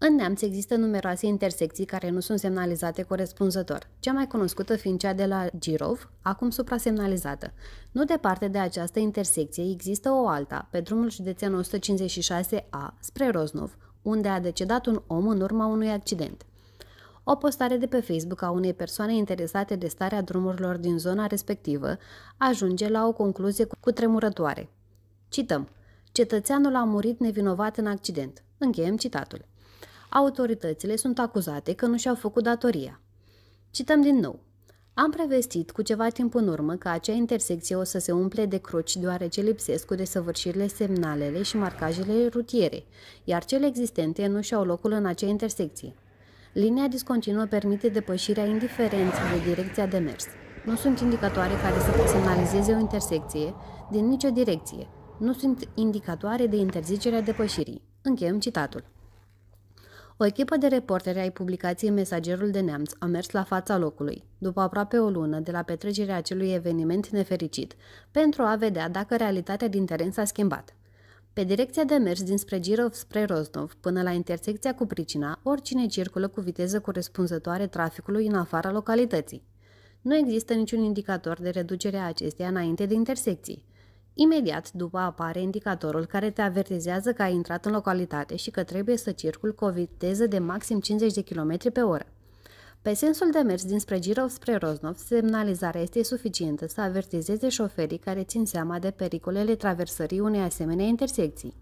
În Neamț există numeroase intersecții care nu sunt semnalizate corespunzător, cea mai cunoscută fiind cea de la Girov, acum suprasemnalizată. Nu departe de această intersecție există o alta, pe drumul județean 156A, spre Roznov, unde a decedat un om în urma unui accident. O postare de pe Facebook a unei persoane interesate de starea drumurilor din zona respectivă ajunge la o concluzie cu tremurătoare. Cităm. Cetățeanul a murit nevinovat în accident. Încheiem citatul. Autoritățile sunt acuzate că nu și-au făcut datoria. Cităm din nou. Am prevestit cu ceva timp în urmă că acea intersecție o să se umple de croci deoarece lipsesc cu desăvârșirile semnalele și marcajele rutiere, iar cele existente nu și-au locul în acea intersecție. Linia discontinuă permite depășirea indiferenței de direcția de mers. Nu sunt indicatoare care să semnalizeze o intersecție din nicio direcție. Nu sunt indicatoare de interzicerea depășirii. Încheiem citatul. O echipă de reporteri ai publicației Mesagerul de Neamț a mers la fața locului, după aproape o lună de la petrecerea acelui eveniment nefericit, pentru a vedea dacă realitatea din teren s-a schimbat. Pe direcția de mers dinspre Girov spre Rostov până la intersecția cu pricina, oricine circulă cu viteză corespunzătoare traficului în afara localității. Nu există niciun indicator de reducere a acesteia înainte de intersecții. Imediat după apare indicatorul care te avertizează că ai intrat în localitate și că trebuie să circul cu o viteză de maxim 50 de km pe oră. Pe sensul de mers dinspre Girov spre Roznov, semnalizarea este suficientă să avertizeze șoferii care țin seama de pericolele traversării unei asemenea intersecții.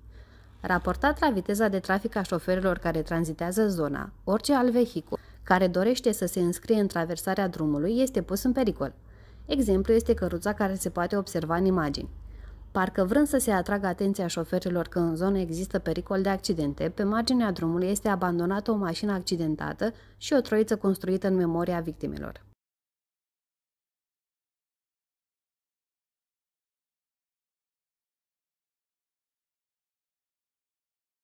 Raportat la viteza de trafic a șoferilor care tranzitează zona, orice alt vehicul care dorește să se înscrie în traversarea drumului este pus în pericol. Exemplu este căruța care se poate observa în imagini parcă vrând să se atragă atenția șoferilor că în zonă există pericol de accidente, pe marginea drumului este abandonată o mașină accidentată și o troiță construită în memoria victimelor.